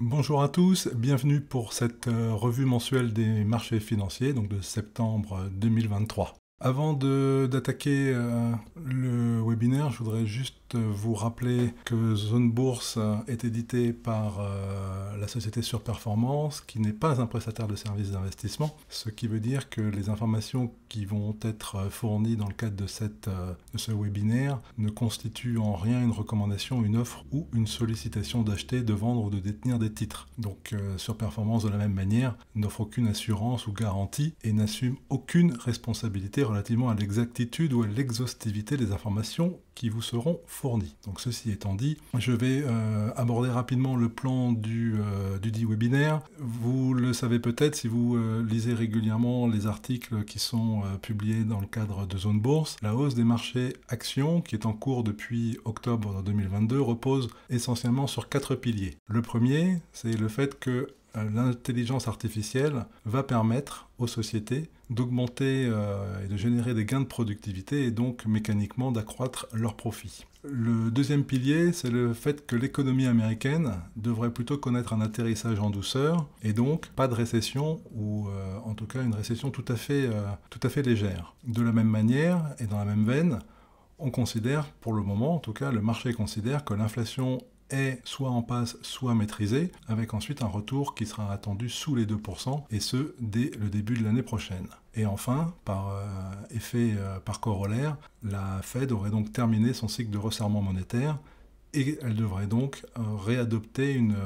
Bonjour à tous, bienvenue pour cette euh, revue mensuelle des marchés financiers donc de septembre 2023. Euh, avant d'attaquer euh, le webinaire, je voudrais juste euh, vous rappeler que Zone Bourse euh, est édité par la société Surperformance, qui n'est pas un prestataire de services d'investissement, ce qui veut dire que les informations qui vont être fournies dans le cadre de, cette, de ce webinaire ne constituent en rien une recommandation, une offre ou une sollicitation d'acheter, de vendre ou de détenir des titres. Donc Surperformance, de la même manière, n'offre aucune assurance ou garantie et n'assume aucune responsabilité relativement à l'exactitude ou à l'exhaustivité des informations vous seront fournis. Donc ceci étant dit, je vais euh, aborder rapidement le plan euh, du, dit webinaire. Vous le savez peut-être si vous euh, lisez régulièrement les articles qui sont publiés dans le cadre de Zone Bourse. La hausse des marchés actions qui est en cours depuis octobre 2022 repose essentiellement sur quatre piliers. Le premier, c'est le fait que l'intelligence artificielle va permettre aux sociétés d'augmenter et de générer des gains de productivité et donc mécaniquement d'accroître leur profit. Le deuxième pilier, c'est le fait que l'économie américaine devrait plutôt connaître un atterrissage en douceur et donc pas de récession ou euh, en tout cas une récession tout à, fait, euh, tout à fait légère. De la même manière et dans la même veine, on considère, pour le moment en tout cas, le marché considère que l'inflation est soit en passe, soit maîtrisée, avec ensuite un retour qui sera attendu sous les 2%, et ce, dès le début de l'année prochaine. Et enfin, par euh, effet euh, par corollaire, la Fed aurait donc terminé son cycle de resserrement monétaire et elle devrait donc euh, réadopter une,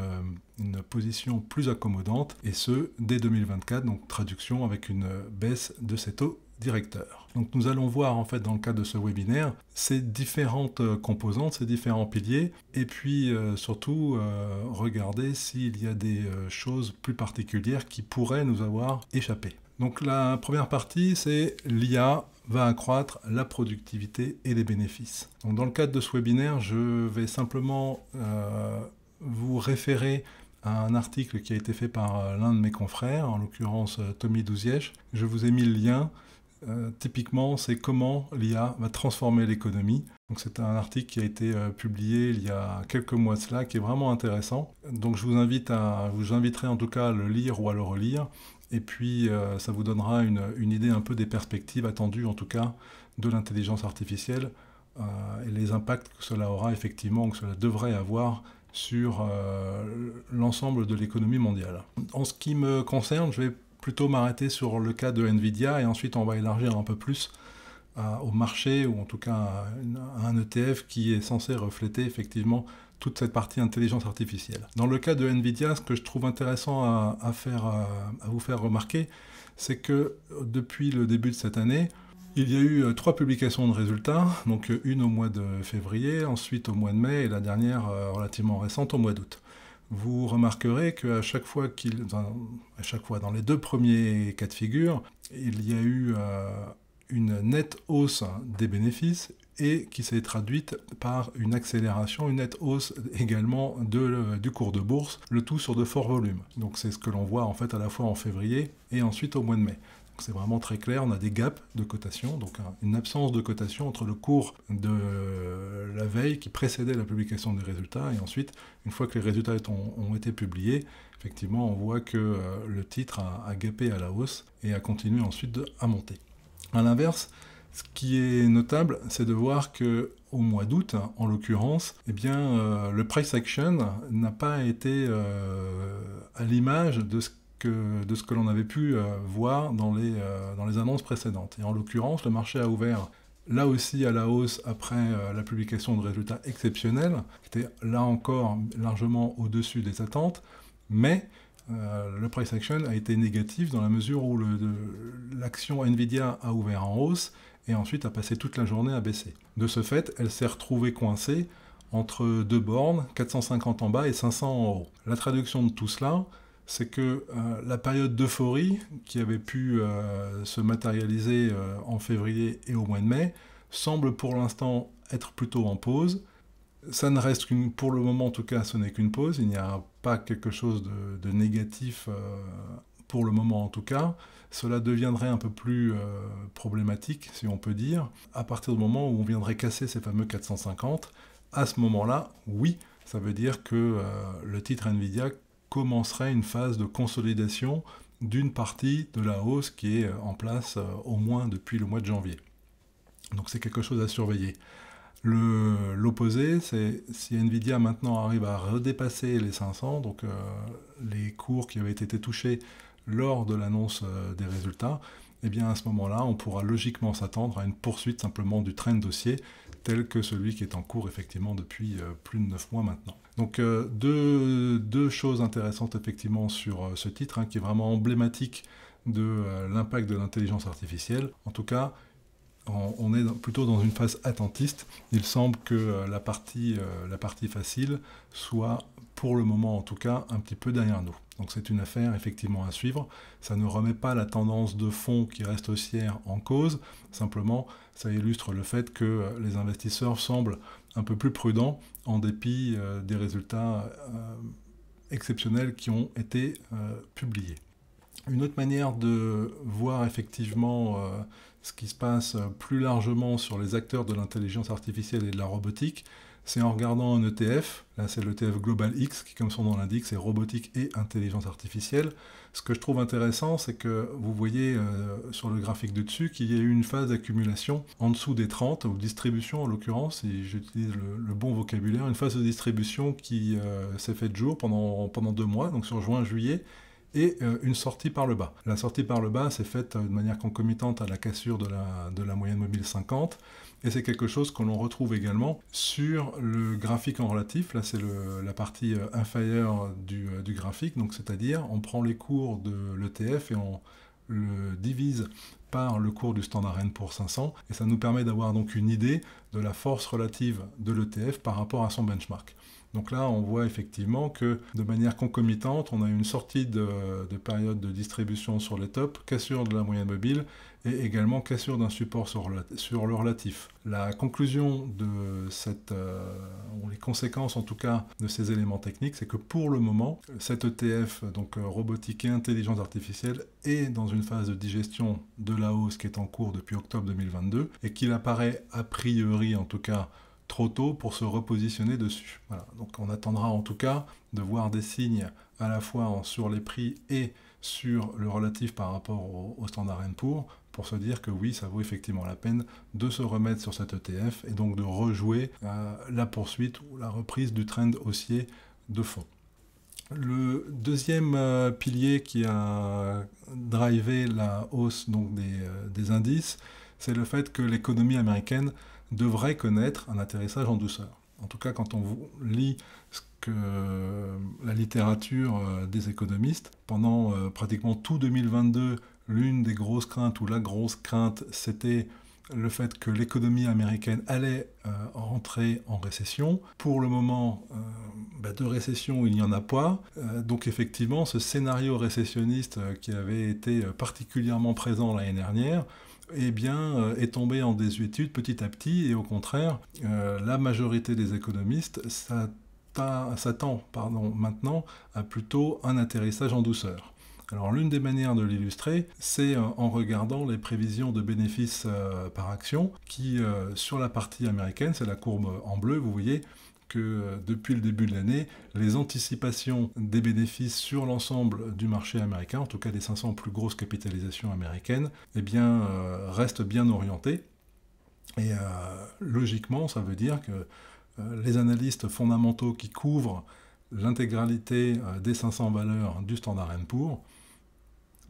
une, position plus accommodante, et ce, dès 2024, donc traduction avec une baisse de ses taux directeur. Donc nous allons voir en fait dans le cadre de ce webinaire ces différentes euh, composantes, ces différents piliers, et puis euh, surtout euh, regarder s'il y a des choses plus particulières qui pourraient nous avoir échappé. Donc la première partie, c'est l'IA va accroître la productivité et les bénéfices. Donc dans le cadre de ce webinaire, je vais simplement vous référer à un article qui a été fait par l'un de mes confrères, en l'occurrence Tommy Douzièche. Je vous ai mis le lien euh, typiquement, c'est comment l'IA va transformer l'économie. Donc c'est un article qui a été euh, publié il y a quelques mois de cela, qui est vraiment intéressant. Donc je vous invite à, vous inviterai en tout cas à le lire ou à le relire. Et puis euh, ça vous donnera une, une, idée un peu des perspectives attendues en tout cas de l'intelligence artificielle et les impacts que cela aura effectivement, que cela devrait avoir sur l'ensemble de l'économie mondiale. En ce qui me concerne, je vais plutôt m'arrêter sur le cas de Nvidia et ensuite on va élargir un peu plus euh, au marché ou en tout cas à, un ETF qui est censé refléter effectivement toute cette partie intelligence artificielle. Dans le cas de Nvidia, ce que je trouve intéressant à, à faire, à vous faire remarquer, c'est que euh, depuis le début de cette année, il y a eu euh, trois publications de résultats, donc une au mois de février, ensuite au mois de mai et la dernière relativement récente au mois d'août vous remarquerez qu'à chaque fois à chaque fois dans les deux premiers cas de figure, il y a eu euh, une nette hausse des bénéfices et qui s'est traduite par une accélération, une nette hausse également euh, du cours de bourse, le tout sur de forts volumes. Donc c'est ce que l'on voit en fait à la fois en février et ensuite au mois de mai. C'est vraiment très clair, on a des gaps de cotation, donc une absence de cotation entre le cours de la veille qui précédait la publication des résultats et ensuite, une fois que les résultats ont, été publiés, effectivement, on voit que euh, le titre a, gapé à la hausse et a continué ensuite à monter. À l'inverse, ce qui est notable, c'est de voir que au mois d'août, en l'occurrence, eh bien, euh, le price action n'a pas été euh, à l'image de ce de ce que l'on avait pu euh, voir euh, dans les, annonces précédentes. Et en l'occurrence, le marché a ouvert là aussi à la hausse après euh, la publication de résultats exceptionnels, qui étaient là encore largement au-dessus des attentes, mais le price action a été négatif dans la mesure où l'action Nvidia a ouvert en hausse et ensuite a passé toute la journée à baisser. De ce fait, elle s'est retrouvée coincée entre deux bornes, 450 en bas et 500 en haut. La traduction de tout cela, c'est que euh, la période d'euphorie qui avait pu euh, se matérialiser euh, en février et au mois de mai semble pour l'instant être plutôt en pause. Ça ne reste qu'une, pour le moment en tout cas, ce n'est qu'une pause. Il n'y a pas quelque chose de, de négatif pour le moment en tout cas. Cela deviendrait un peu plus problématique, si on peut dire, à partir du moment où on viendrait casser ces fameux 450. À ce moment-là, oui, ça veut dire que le titre Nvidia commencerait une phase de consolidation d'une partie de la hausse qui est euh, en place euh, au moins depuis le mois de janvier. Donc c'est quelque chose à surveiller. L'opposé, c'est si Nvidia maintenant arrive à redépasser les 500, donc euh, les cours qui avaient été touchés lors de l'annonce des résultats, et eh bien à ce moment-là, on pourra logiquement s'attendre à une poursuite simplement du train de dossier tel que celui qui est en cours effectivement depuis plus de 9 mois maintenant. Donc euh, deux, choses intéressantes effectivement sur euh, ce titre, hein, qui est vraiment emblématique de euh, l'impact de l'intelligence artificielle. En tout cas, on, est plutôt dans une phase attentiste. Il semble que la partie, la partie facile soit, pour le moment en tout cas, un petit peu derrière nous. Donc c'est une affaire effectivement à suivre. Ça ne remet pas la tendance de fond qui reste haussière en cause. Simplement, ça illustre le fait que les investisseurs semblent un peu plus prudent en dépit euh, des résultats euh, exceptionnels qui ont été euh, publiés. Une autre manière de voir effectivement ce qui se passe plus largement sur les acteurs de l'intelligence artificielle et de la robotique, c'est en regardant un ETF, là c'est l'ETF Global X, qui comme son nom l'indique, c'est robotique et intelligence artificielle. Ce que je trouve intéressant, c'est que vous voyez euh, sur le graphique de dessus qu'il y a eu une phase d'accumulation en dessous des 30, ou distribution en l'occurrence, si j'utilise le, bon vocabulaire, une phase de distribution qui euh, s'est faite jour pendant, deux mois, donc sur juin-juillet, et euh, une sortie par le bas. La sortie par le bas s'est faite de manière concomitante à la cassure de la, de la moyenne mobile 50 et c'est quelque chose que l'on retrouve également sur le graphique en relatif. Là, c'est la partie euh, inférieure euh, du, graphique. Donc, c'est-à-dire, on prend les cours de l'ETF et on le divise par le cours du standard N pour 500 et ça nous permet d'avoir donc une idée de la force relative de l'ETF par rapport à son benchmark. Donc là, on voit effectivement que de manière concomitante, on a une sortie de, de période de distribution sur les tops, cassure de la moyenne mobile et également cassure d'un support sur le, relatif. La conclusion de cette, euh, ou les conséquences en tout cas de ces éléments techniques, c'est que pour le moment, cette ETF, donc euh, robotique et intelligence artificielle, est dans une phase de digestion de la hausse qui est en cours depuis octobre 2022 et qu'il apparaît a priori en tout cas trop tôt pour se repositionner dessus. Donc on attendra en tout cas de voir des signes à la fois sur les prix et sur le relatif par rapport au, au standard N pour pour se dire que oui, ça vaut effectivement la peine de se remettre sur cet ETF et donc de rejouer euh, la poursuite ou la reprise du trend haussier de fond. Le deuxième euh, pilier qui a drivé la hausse donc, des, euh, des indices, c'est le fait que l'économie américaine devrait connaître un atterrissage en douceur. En tout cas, quand on lit ce que la littérature des économistes, pendant pratiquement tout 2022 l'une des grosses craintes ou la grosse crainte, c'était le fait que l'économie américaine allait euh, rentrer en récession. Pour le moment, euh, bah, de récession, il n'y en a pas. Euh, donc effectivement, ce scénario récessionniste qui avait été particulièrement présent l'année dernière, eh bien, est tombé en désuétude petit à petit. Et au contraire, la majorité des économistes s'attend maintenant à plutôt un atterrissage en douceur. Alors l'une des manières de l'illustrer, c'est euh, en regardant les prévisions de bénéfices euh, par action, qui euh, sur la partie américaine, c'est la courbe en bleu, vous voyez, que depuis le début de l'année, les anticipations des bénéfices sur l'ensemble du marché américain, en tout cas des 500 plus grosses capitalisations américaines, eh bien, restent bien orientées. Et logiquement, ça veut dire que les analystes fondamentaux qui couvrent l'intégralité des 500 valeurs du Standard Poor's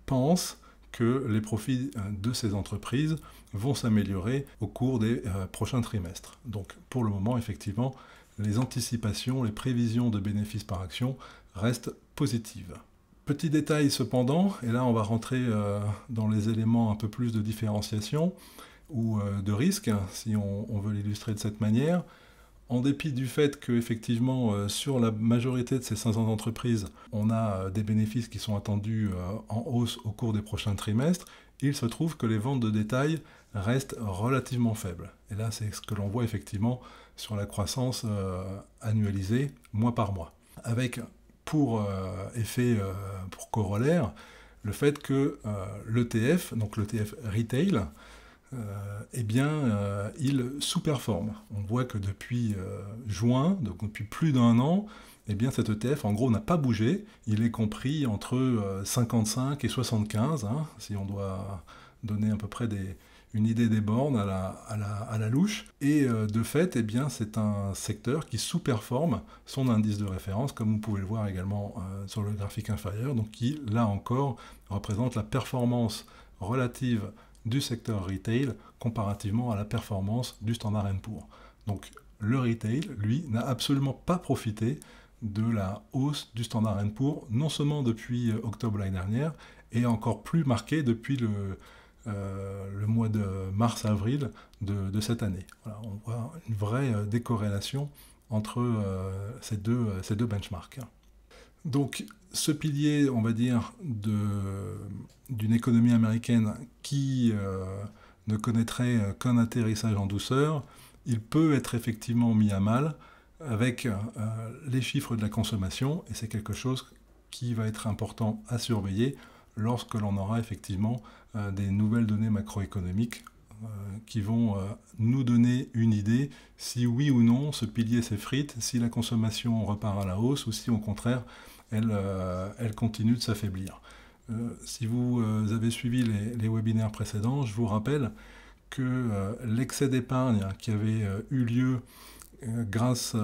pensent que les profits euh, de ces entreprises vont s'améliorer au cours des euh, prochains trimestres. Donc pour le moment, effectivement, les anticipations, les prévisions de bénéfices par action restent positives. Petit détail cependant, et là on va rentrer euh, dans les éléments un peu plus de différenciation ou de risque, hein, si on veut l'illustrer de cette manière, en dépit du fait que effectivement euh, sur la majorité de ces 500 entreprises, on a euh, des bénéfices qui sont attendus euh, en hausse au cours des prochains trimestres, il se trouve que les ventes de détail restent relativement faibles. Et là, c'est ce que l'on voit effectivement sur la croissance annualisée mois par mois. Avec pour effet, pour corollaire, le fait que l'ETF, donc l'ETF retail, euh, eh bien, euh, il sous-performe. On voit que depuis euh, juin, donc depuis plus d'un an, eh bien, cet ETF, en gros, n'a pas bougé. Il est compris entre 55 et 75, hein, si on doit donner à peu près une idée des bornes à la, à la louche. Et de fait, eh bien, c'est un secteur qui sous-performe son indice de référence, comme vous pouvez le voir également sur le graphique inférieur, donc qui, là encore, représente la performance relative du secteur retail comparativement à la performance du Standard Poor's. Donc le retail, lui, n'a absolument pas profité de la hausse du Standard Poor's, non seulement depuis euh, octobre l'année dernière, et encore plus marqué depuis le, euh, mois de mars-avril de, cette année. on voit une vraie euh, décorrélation entre ces, ces deux benchmarks. Donc ce pilier, on va dire, d'une économie américaine qui euh, ne connaîtrait euh, qu'un atterrissage en douceur, il peut être effectivement mis à mal avec euh, les chiffres de la consommation, et c'est quelque chose qui va être important à surveiller lorsque l'on aura effectivement des nouvelles données macroéconomiques euh, qui vont euh, nous donner une idée si oui ou non ce pilier s'effrite, si la consommation repart à la hausse ou si au contraire elle, euh, continue de s'affaiblir. si vous avez suivi les, les, webinaires précédents, je vous rappelle que l'excès d'épargne qui avait eu lieu grâce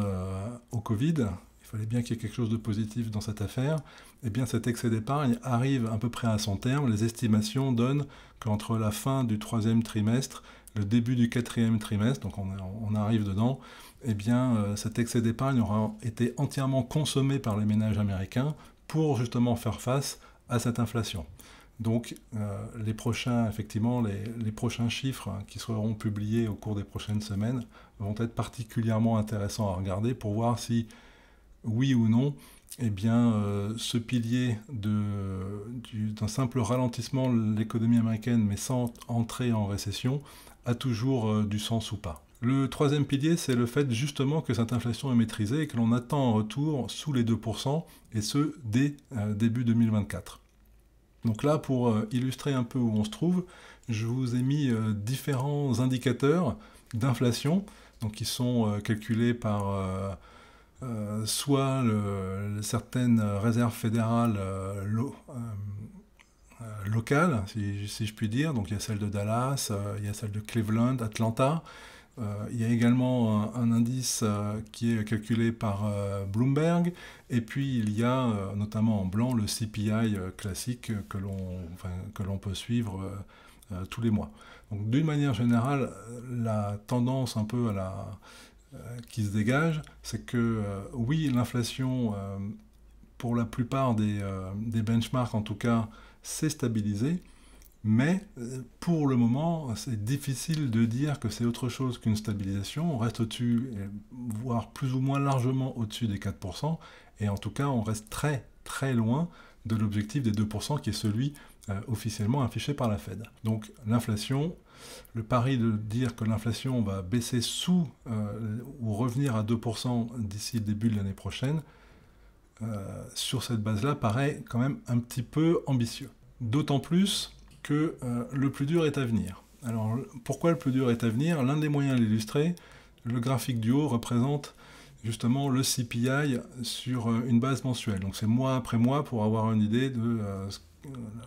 au Covid fallait bien qu'il y ait quelque chose de positif dans cette affaire, eh bien cet excès d'épargne arrive à peu près à son terme. Les estimations donnent qu'entre la fin du troisième trimestre, le début du quatrième trimestre, donc on, arrive dedans, et eh bien euh, cet excès d'épargne aura été entièrement consommé par les ménages américains pour justement faire face à cette inflation. Donc euh, les prochains, effectivement, les, prochains chiffres hein, qui seront publiés au cours des prochaines semaines vont être particulièrement intéressants à regarder pour voir si oui ou non, eh bien, euh, ce pilier d'un simple ralentissement de l'économie américaine, mais sans entrer en récession, a toujours euh, du sens ou pas. Le troisième pilier, c'est le fait justement que cette inflation est maîtrisée et que l'on attend un retour sous les 2%, et ce, dès euh, début 2024. Donc là, pour illustrer un peu où on se trouve, je vous ai mis différents indicateurs d'inflation, donc qui sont calculés par euh, soit le, certaines réserves fédérales euh, euh, locales, si, je puis dire. Donc il y a celle de Dallas, il y a celle de Cleveland, Atlanta. il y a également un, indice qui est calculé par Bloomberg. Et puis il y a notamment en blanc le CPI classique que l'on enfin, peut suivre tous les mois. Donc d'une manière générale, la tendance un peu à la euh, qui se dégage, c'est que euh, oui, l'inflation, euh, pour la plupart des, des, benchmarks en tout cas, s'est stabilisée, mais pour le moment, c'est difficile de dire que c'est autre chose qu'une stabilisation. On reste au-dessus, voire plus ou moins largement au-dessus des 4%, et en tout cas, on reste très très loin de l'objectif des 2% qui est celui euh, officiellement affiché par la Fed. Donc l'inflation, le pari de dire que l'inflation va baisser sous euh, ou revenir à 2% d'ici le début de l'année prochaine, euh, sur cette base-là, paraît quand même un petit peu ambitieux. D'autant plus que le plus dur est à venir. Alors pourquoi le plus dur est à venir L'un des moyens à l'illustrer, le graphique du haut représente justement le CPI sur euh, une base mensuelle. Donc c'est mois après mois pour avoir une idée euh,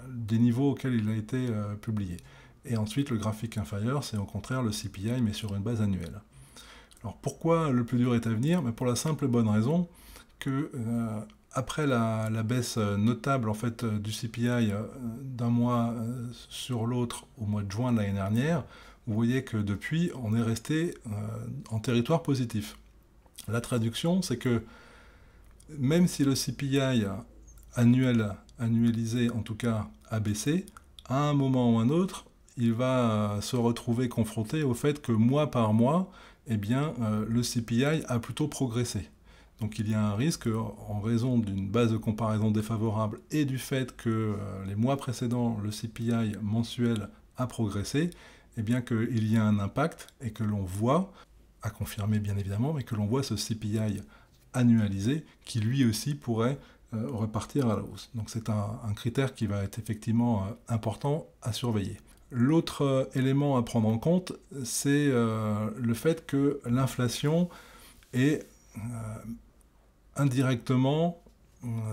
des niveaux auxquels il a été euh, publié. Et ensuite le graphique inférieur, c'est au contraire le CPI mais sur une base annuelle. Alors pourquoi le plus dur est à venir Pour la simple bonne raison que après la, la, baisse notable en fait du CPI d'un mois sur l'autre au mois de juin de l'année dernière, vous voyez que depuis on est resté en territoire positif. La traduction, c'est que même si le CPI annuel, annualisé en tout cas, a baissé, à un moment ou un autre, il va euh, se retrouver confronté au fait que mois par mois, eh bien, euh, le CPI a plutôt progressé. Donc il y a un risque, en raison d'une base de comparaison défavorable et du fait que euh, les mois précédents, le CPI mensuel a progressé, et eh bien qu'il y a un impact et que l'on voit à confirmer bien évidemment, mais que l'on voit ce CPI annualisé qui lui aussi pourrait euh, repartir à la hausse. Donc c'est un, critère qui va être effectivement euh, important à surveiller. L'autre euh, élément à prendre en compte, c'est le fait que l'inflation est indirectement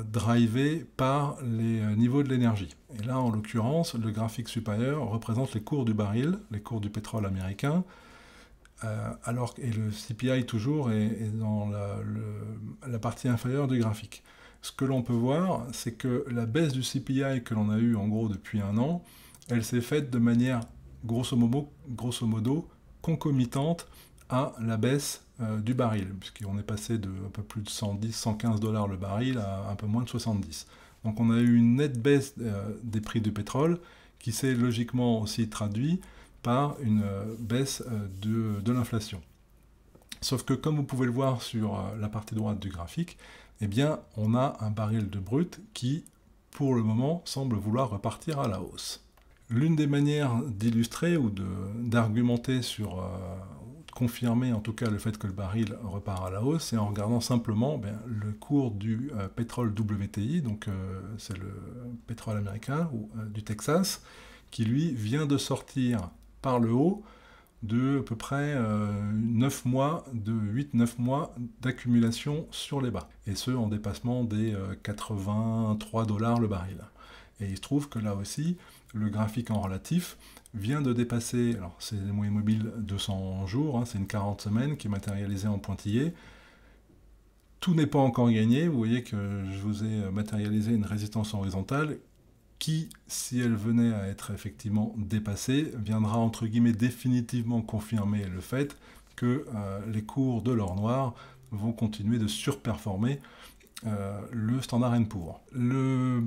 drivée par les niveaux de l'énergie. Et là, en l'occurrence, le graphique supérieur représente les cours du baril, les cours du pétrole américain, euh, alors, et le CPI toujours est, dans la, partie inférieure du graphique. Ce que l'on peut voir, c'est que la baisse du CPI que l'on a eue en gros depuis un an, elle s'est faite de manière grosso modo, concomitante à la baisse euh, du baril, puisqu'on est passé de un peu plus de 110, 115 dollars le baril à un peu moins de 70. Donc on a eu une nette baisse euh, des prix du pétrole qui s'est logiquement aussi traduit par une euh, baisse euh, de, l'inflation. Sauf que comme vous pouvez le voir sur euh, la partie droite du graphique, eh bien on a un baril de brut qui pour le moment semble vouloir repartir à la hausse. L'une des manières d'illustrer ou d'argumenter sur, de confirmer en tout cas le fait que le baril repart à la hausse, c'est en regardant simplement eh le cours du pétrole WTI, donc c'est le pétrole américain ou du Texas, qui lui vient de sortir par le haut de à peu près 9 euh, mois, de 8-9 mois d'accumulation sur les bas, et ce en dépassement des 83 euh, dollars le baril. Et il se trouve que là aussi, le graphique en relatif vient de dépasser, alors c'est les moyens mobiles 200 jours, hein, c'est une 40 semaines qui est matérialisée en pointillé. Tout n'est pas encore gagné, vous voyez que je vous ai matérialisé une résistance horizontale qui, si elle venait à être effectivement dépassée, viendra entre guillemets définitivement confirmer le fait que euh, les cours de l'or noir vont continuer de surperformer euh, le standard N pour. Le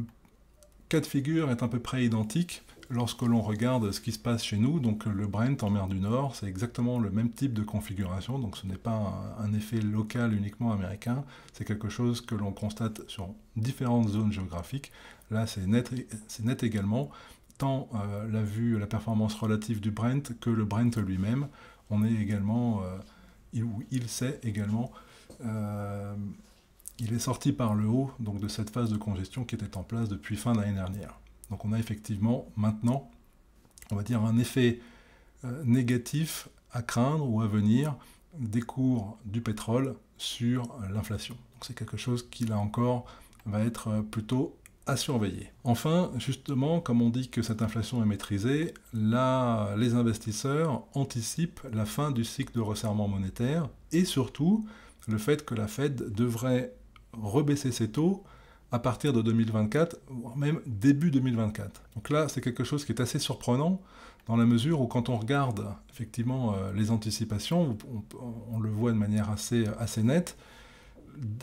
cas de figure est à peu près identique lorsque l'on regarde ce qui se passe chez nous. Donc le Brent en mer du Nord, c'est exactement le même type de configuration. Donc ce n'est pas un effet local uniquement américain, c'est quelque chose que l'on constate sur différentes zones géographiques Là, c'est net, également, tant euh, la vue, la performance relative du Brent que le Brent lui-même. On est également, euh, il, sait également, euh, il est sorti par le haut donc de cette phase de congestion qui était en place depuis fin d'année dernière. Donc on a effectivement maintenant, on va dire, un effet négatif à craindre ou à venir des cours du pétrole sur l'inflation. c'est quelque chose qui là encore va être plutôt à surveiller. Enfin, justement, comme on dit que cette inflation est maîtrisée, là, les investisseurs anticipent la fin du cycle de resserrement monétaire et surtout le fait que la Fed devrait rebaisser ses taux à partir de 2024, voire même début 2024. Donc là, c'est quelque chose qui est assez surprenant dans la mesure où quand on regarde effectivement euh, les anticipations, on, le voit de manière assez, assez nette,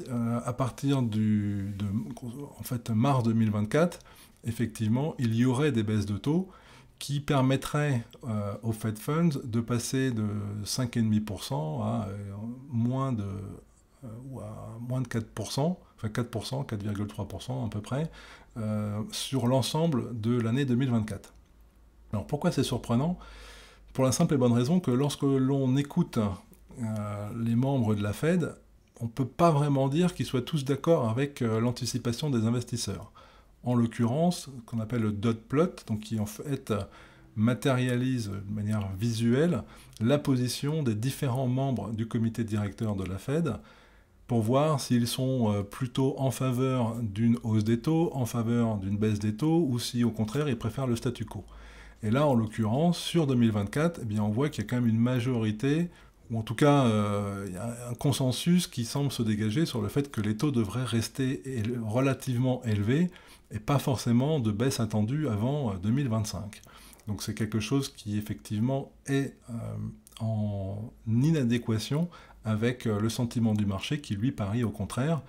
euh, à partir du, de, en fait, mars 2024, effectivement, il y aurait des baisses de taux qui permettraient euh, aux Fed Funds de passer de 5,5% euh, à, moins de, à moins de 4%, enfin 4%, 4,3% à peu près, sur l'ensemble de l'année 2024. Alors pourquoi c'est surprenant Pour la simple et bonne raison que lorsque l'on écoute les membres de la Fed, on ne peut pas vraiment dire qu'ils soient tous d'accord avec euh, l'anticipation des investisseurs. En l'occurrence, qu'on appelle le dot plot, donc qui en fait matérialise de manière visuelle la position des différents membres du comité directeur de la Fed pour voir s'ils sont euh, plutôt en faveur d'une hausse des taux, en faveur d'une baisse des taux, ou si au contraire ils préfèrent le statu quo. Et là, en l'occurrence, sur 2024, eh bien, on voit qu'il y a quand même une majorité ou en tout cas il euh, y a un consensus qui semble se dégager sur le fait que les taux devraient rester relativement élevés et pas forcément de baisse attendue avant 2025. Euh, Donc c'est quelque chose qui effectivement est euh, en inadéquation avec le sentiment du marché qui lui parie au contraire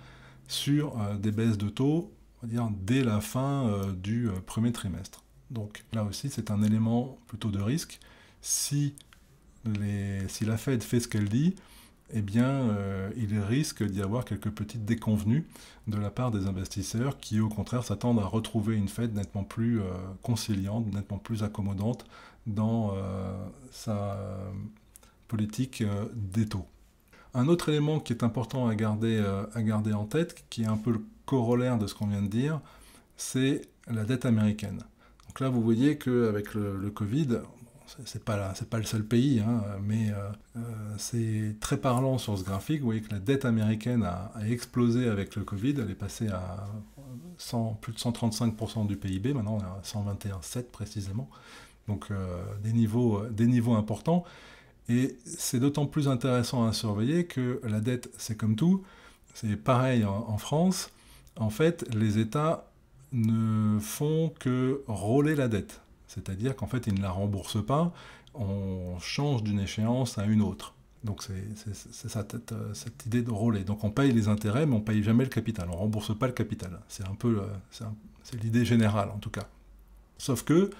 sur des baisses de taux on va dire, dès la fin du premier trimestre. Donc là aussi c'est un élément plutôt de risque. Si si la Fed fait ce qu'elle dit, eh bien, euh, il risque d'y avoir quelques petites déconvenues de la part des investisseurs qui, au contraire, s'attendent à retrouver une Fed nettement plus euh, conciliante, nettement plus accommodante dans euh, sa politique des taux. Un autre élément qui est important à garder, à garder en tête, qui est un peu le corollaire de ce qu'on vient de dire, c'est la dette américaine. Donc là, vous voyez qu'avec le, le Covid, c'est pas, pas le seul pays, hein, mais euh, euh, c'est très parlant sur ce graphique. Vous voyez que la dette américaine a, explosé avec le Covid. Elle est passée à plus de 135% du PIB. Maintenant, on est à 121,7 précisément. Donc, euh, des, niveaux, des niveaux importants. Et c'est d'autant plus intéressant à surveiller que la dette, c'est comme tout. C'est pareil en, France. En fait, les États ne font que rouler la dette. C'est-à-dire qu'en fait, il ne la rembourse pas, on change d'une échéance à une autre. Donc c'est euh, cette, idée de relais. Donc on paye les intérêts, mais on ne paye jamais le capital. On ne rembourse pas le capital. C'est un peu c'est l'idée générale en tout cas. Sauf que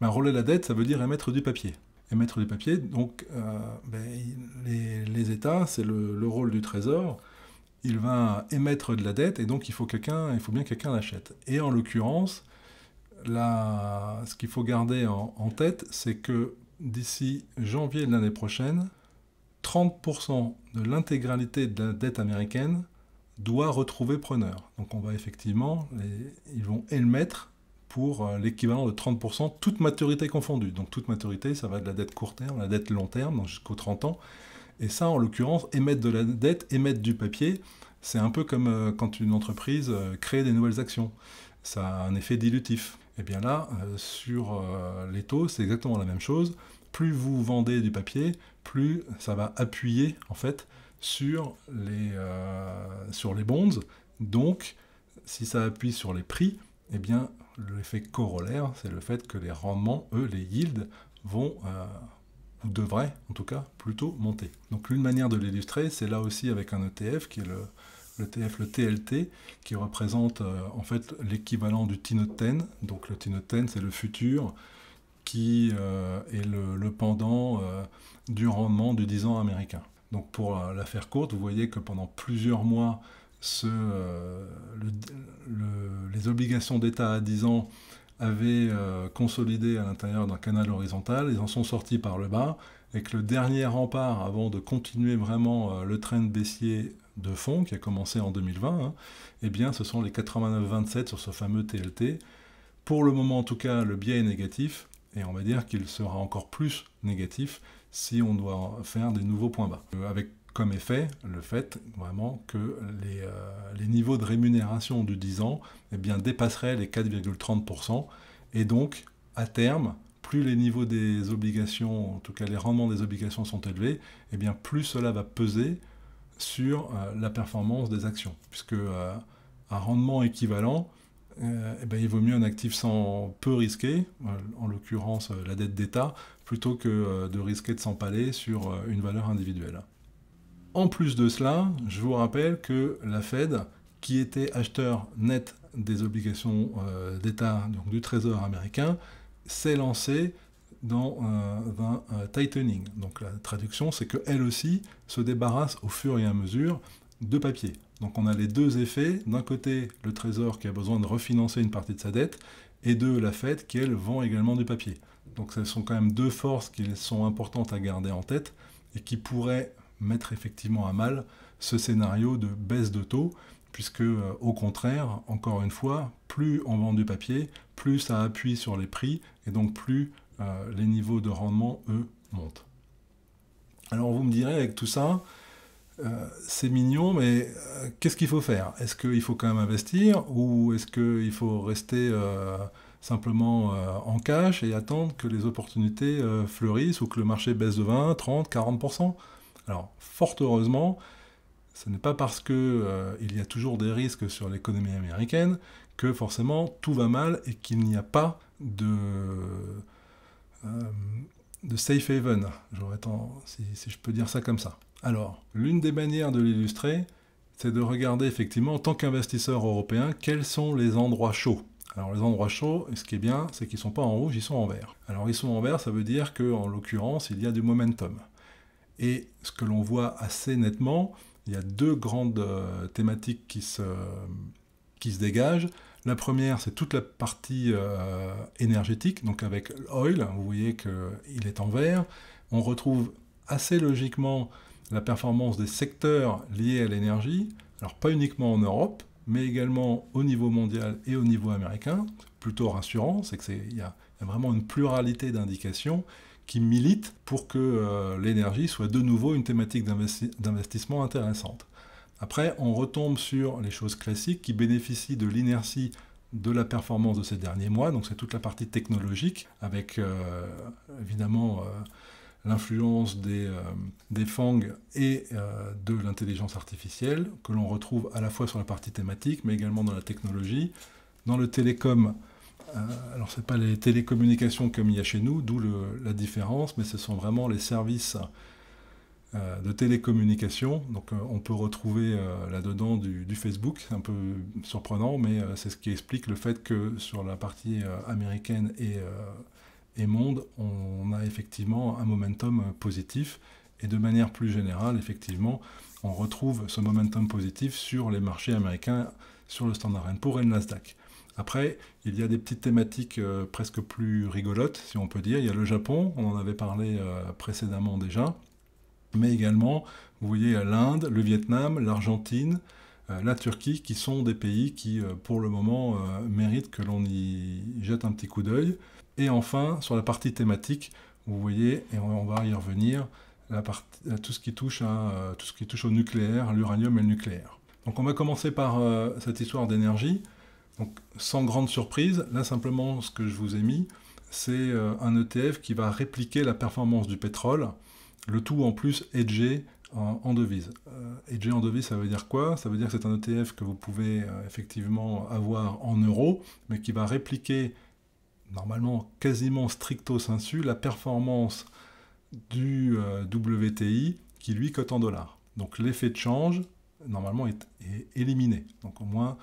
ben, la dette, ça veut dire émettre du papier. Émettre du papier, donc euh, ben, les, États, c'est le, rôle du Trésor. Il va émettre de la dette et donc il faut il faut bien que quelqu'un l'achète. Et en l'occurrence, Là, ce qu'il faut garder en, tête, c'est que d'ici janvier de l'année prochaine, 30% de l'intégralité de la dette américaine doit retrouver preneur. Donc on va effectivement, ils vont émettre pour euh, l'équivalent de 30%, toute maturité confondue. Donc toute maturité, ça va de la dette court terme la dette long terme, jusqu'aux 30 ans. Et ça, en l'occurrence, émettre de la dette, émettre du papier, c'est un peu comme euh, quand une entreprise euh, crée des nouvelles actions. Ça a un effet dilutif. Et eh bien là, euh, sur euh, les taux, c'est exactement la même chose. Plus vous vendez du papier, plus ça va appuyer en fait sur les, euh, sur les bonds. Donc, si ça appuie sur les prix, et eh bien, l'effet corollaire, c'est le fait que les rendements, eux, les yields, vont, ou devraient en tout cas, plutôt monter. Donc l'une manière de l'illustrer, c'est là aussi avec un ETF qui est le le TF, le TLT, qui représente euh, en fait l'équivalent du tinoten. Donc le tinoten, c'est le futur qui euh, est le, pendant euh, du rendement du 10 ans américain. Donc pour la faire courte, vous voyez que pendant plusieurs mois, les obligations d'État à 10 ans avaient consolidé à l'intérieur d'un canal horizontal, ils en sont sortis par le bas, et que le dernier rempart avant de continuer vraiment le train de baissier de fonds qui a commencé en 2020, hein, eh bien ce sont les 89,27 sur ce fameux TLT. Pour le moment en tout cas, le biais est négatif, et on va dire qu'il sera encore plus négatif si on doit faire des nouveaux points bas. Euh, avec comme effet le fait vraiment que les, euh, niveaux de rémunération du 10 ans eh bien, dépasseraient les 4,30%, et donc à terme, plus les niveaux des obligations, en tout cas les rendements des obligations sont élevés, eh bien plus cela va peser sur euh, la performance des actions, puisque euh, un rendement équivalent, euh, eh ben, il vaut mieux un actif sans peu risquer, en l'occurrence la dette d'État, plutôt que de risquer de s'empaler sur une valeur individuelle. En plus de cela, je vous rappelle que la Fed, qui était acheteur net des obligations d'État, donc du Trésor américain, s'est lancée dans un, tightening. Donc la traduction, c'est qu'elle aussi se débarrasse au fur et à mesure de papier. Donc on a les deux effets, d'un côté le trésor qui a besoin de refinancer une partie de sa dette, et de la Fed qui elle vend également du papier. Donc ce sont quand même deux forces qui sont importantes à garder en tête et qui pourraient mettre effectivement à mal ce scénario de baisse de taux, puisque euh, au contraire, encore une fois, plus on vend du papier, plus ça appuie sur les prix, et donc plus euh, les niveaux de rendement, eux, montent. Alors vous me direz, avec tout ça, euh, c'est mignon, mais euh, qu'est-ce qu'il faut faire Est-ce qu'il faut quand même investir ou est-ce qu'il faut rester simplement en cash et attendre que les opportunités fleurissent ou que le marché baisse de 20, 30, 40% Alors, fort heureusement, ce n'est pas parce qu'il y a toujours des risques sur l'économie américaine que forcément tout va mal et qu'il n'y a pas de, euh, de safe haven, si, je peux dire ça comme ça. Alors, l'une des manières de l'illustrer, c'est de regarder effectivement, en tant qu'investisseur européen, quels sont les endroits chauds. Alors les endroits chauds, ce qui est bien, c'est qu'ils ne sont pas en rouge, ils sont en vert. Alors ils sont en vert, ça veut dire qu'en l'occurrence, il y a du momentum. Et ce que l'on voit assez nettement, il y a deux grandes euh, thématiques qui se dégagent. La première, c'est toute la partie euh, énergétique, donc avec l'oil, vous voyez qu'il est en vert. On retrouve assez logiquement la performance des secteurs liés à l'énergie, alors pas uniquement en Europe, mais également au niveau mondial et au niveau américain. Plutôt rassurant, c'est qu'il y, y, a vraiment une pluralité d'indications qui militent pour que euh, l'énergie soit de nouveau une thématique d'investissement intéressante. Après, on retombe sur les choses classiques qui bénéficient de l'inertie de la performance de ces derniers mois. Donc c'est toute la partie technologique, avec euh, évidemment euh, l'influence des, fangs euh, des et de l'intelligence artificielle, que l'on retrouve à la fois sur la partie thématique, mais également dans la technologie. Dans le télécom, alors ce n'est pas les télécommunications comme il y a chez nous, d'où la différence, mais ce sont vraiment les services euh, de télécommunications. Donc euh, on peut retrouver euh, là-dedans du, Facebook, c'est un peu surprenant, mais c'est ce qui explique le fait que sur la partie américaine et, et monde, on a effectivement un momentum positif. Et de manière plus générale, effectivement, on retrouve ce momentum positif sur les marchés américains, sur le Standard Poor's et le Nasdaq. Après, il y a des petites thématiques presque plus rigolotes, si on peut dire. Il y a le Japon, on en avait parlé précédemment déjà mais également, vous voyez, l'Inde, le Vietnam, l'Argentine, euh, la Turquie, qui sont des pays qui, euh, pour le moment, euh, méritent que l'on y jette un petit coup d'œil. Et enfin, sur la partie thématique, vous voyez, et on va y revenir, tout, ce qui touche tout ce qui touche au nucléaire, l'uranium et le nucléaire. Donc on va commencer par cette histoire d'énergie. Donc sans grande surprise, là simplement ce que je vous ai mis, c'est un ETF qui va répliquer la performance du pétrole le tout en plus hedgé en, devise. hedgé euh, en devise, ça veut dire quoi Ça veut dire que c'est un ETF que vous pouvez euh, effectivement avoir en euros, mais qui va répliquer normalement quasiment stricto sensu la performance du euh, WTI qui lui cote en dollars. Donc l'effet de change normalement est éliminé. Donc au moins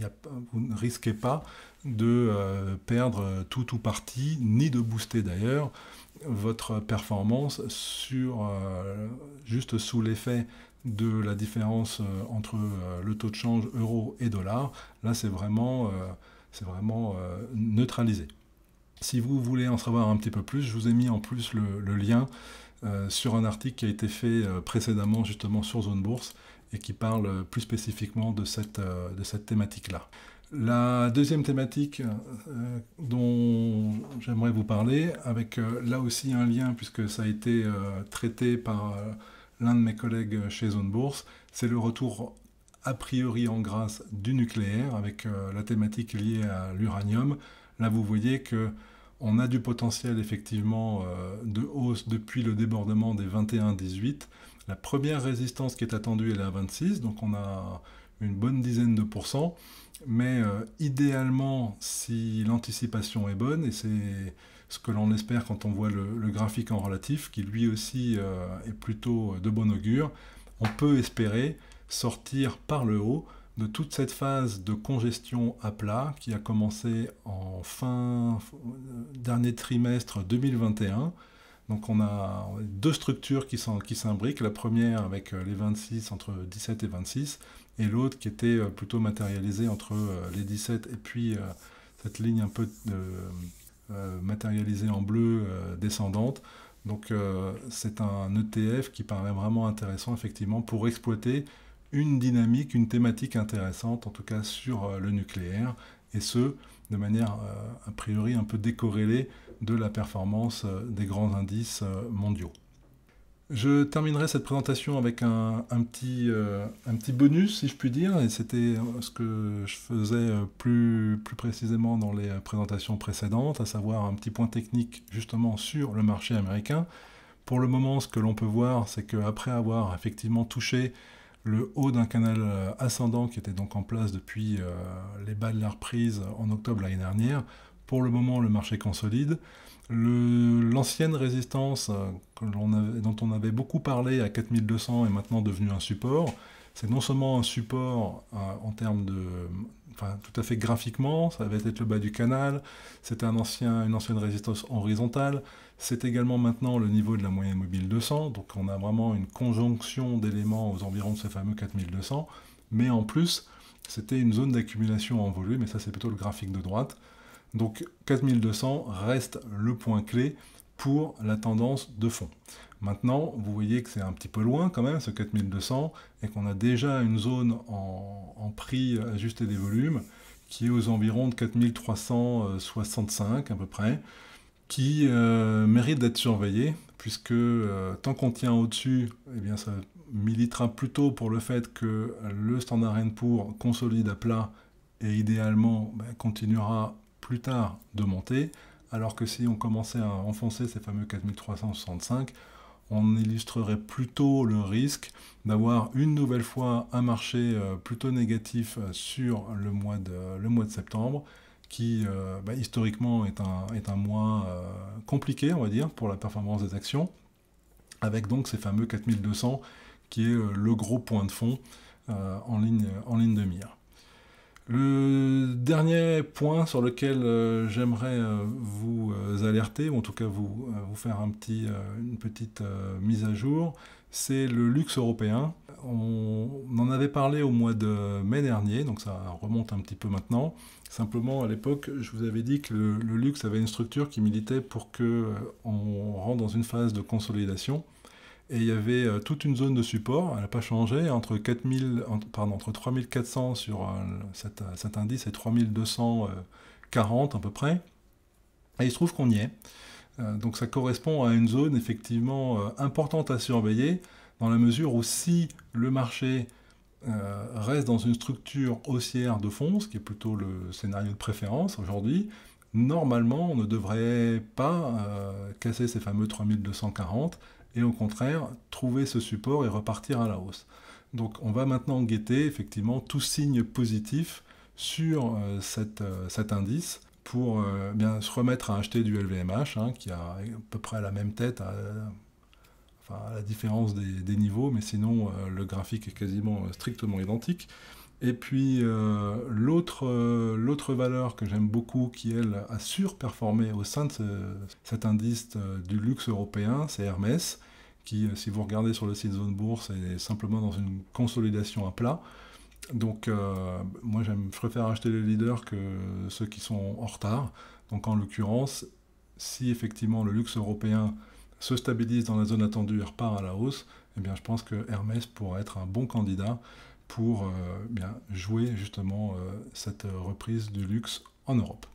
euh, vous ne risquez pas de euh, perdre tout ou partie, ni de booster d'ailleurs votre performance euh, juste sous l'effet de la différence entre le taux de change euro et dollar. Là, c'est vraiment, neutralisé. Si vous voulez en savoir un petit peu plus, je vous ai mis en plus le, lien sur un article qui a été fait précédemment justement sur Zone Bourse et qui parle plus spécifiquement de cette, euh, de cette thématique-là. La deuxième thématique euh, dont j'aimerais vous parler, avec euh, là aussi un lien puisque ça a été traité par l'un de mes collègues chez Zone Bourse, c'est le retour a priori en grâce du nucléaire avec la thématique liée à l'uranium. Là vous voyez que on a du potentiel effectivement euh, de hausse depuis le débordement des 21-18. La première résistance qui est attendue, est la 26, donc on a une bonne dizaine de pourcents. Mais euh, idéalement, si l'anticipation est bonne, et c'est ce que l'on espère quand on voit le, graphique en relatif, qui lui aussi euh, est plutôt de bon augure, on peut espérer sortir par le haut de toute cette phase de congestion à plat qui a commencé en fin euh, dernier trimestre 2021. Donc on a deux structures qui, sont, s'imbriquent, la première avec euh, les 26, entre 17 et 26, et l'autre qui était euh, plutôt matérialisée entre les 17 et puis cette ligne un peu matérialisée en bleu descendante. Donc c'est un ETF qui paraît vraiment intéressant effectivement pour exploiter une dynamique, une thématique intéressante, en tout cas sur euh, le nucléaire, et ce, de manière euh, a priori un peu décorrélée de la performance euh, des grands indices mondiaux. Je terminerai cette présentation avec un, petit, un petit, bonus, si je puis dire, et c'était ce que je faisais plus, plus, précisément dans les présentations précédentes, à savoir un petit point technique justement sur le marché américain. Pour le moment, ce que l'on peut voir, c'est que après avoir effectivement touché le haut d'un canal euh, ascendant qui était donc en place depuis euh, les bas de la reprise en octobre l'année dernière. Pour le moment, le marché consolide. L'ancienne résistance euh, dont on avait beaucoup parlé à 4200 est maintenant devenue un support. C'est non seulement un support en termes de... Enfin, tout à fait graphiquement, ça va être le bas du canal, c'était une ancienne résistance horizontale, c'est également maintenant le niveau de la moyenne mobile 200, donc on a vraiment une conjonction d'éléments aux environs de ce fameux 4200, mais en plus, c'était une zone d'accumulation en volume, et ça c'est plutôt le graphique de droite. Donc 4200 reste le point clé pour la tendance de fond. Maintenant, vous voyez que c'est un petit peu loin quand même, ce 4200, et qu'on a déjà une zone en, en prix ajusté des volumes qui est aux environs de 4365 à peu près qui euh, mérite d'être surveillé, puisque euh, tant qu'on tient au-dessus, eh ça militera plutôt pour le fait que le standard pour consolide à plat et idéalement ben, continuera plus tard de monter, alors que si on commençait à enfoncer ces fameux 4365, on illustrerait plutôt le risque d'avoir une nouvelle fois un marché euh, plutôt négatif sur le mois de septembre, qui euh, bah, historiquement est un, est un mois euh, compliqué, on va dire, pour la performance des actions, avec donc ces fameux 4200 qui est euh, le gros point de fond en, ligne, en ligne de mire. Le dernier point sur lequel j'aimerais vous alerter, ou en tout cas vous, vous faire un petit, une petite mise à jour, c'est le luxe européen on, en avait parlé au mois de mai dernier, donc ça remonte un petit peu maintenant. Simplement, à l'époque, je vous avais dit que le, luxe avait une structure qui militait pour que euh, on rentre dans une phase de consolidation. Et il y avait euh, toute une zone de support, elle n'a pas changé, entre, 3400 sur euh, cet, indice et 3240 à peu près. Et il se trouve qu'on y est. donc ça correspond à une zone effectivement importante à surveiller dans la mesure où si le marché euh, reste dans une structure haussière de fond, ce qui est plutôt le scénario de préférence aujourd'hui, normalement on ne devrait pas euh, casser ces fameux 3240 et au contraire trouver ce support et repartir à la hausse. Donc on va maintenant guetter effectivement tout signe positif sur euh, cet indice pour eh bien se remettre à acheter du LVMH hein, qui a à peu près la même tête à la différence des, niveaux, mais sinon euh, le graphique est quasiment euh, strictement identique. Et puis euh, l'autre, l'autre valeur que j'aime beaucoup, qui elle a surperformé au sein de cet indice du luxe européen, c'est Hermès, qui, si vous regardez sur le site Zone Bourse, est simplement dans une consolidation à plat. Donc moi je préfère acheter les leaders que ceux qui sont en retard. Donc en l'occurrence, si effectivement le luxe européen se stabilise dans la zone attendue et repart à la hausse, eh bien, je pense que Hermès pourra être un bon candidat pour euh, eh bien, jouer justement euh, cette euh, reprise du luxe en Europe.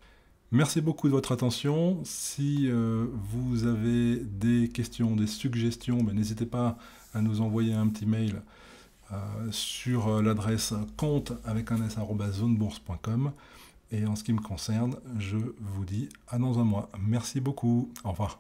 Merci beaucoup de votre attention. Si vous avez des questions, des suggestions, ben, n'hésitez pas à nous envoyer un petit mail sur l'adresse compte avec un s Et en ce qui me concerne, je vous dis à dans un mois. Merci beaucoup. Au revoir.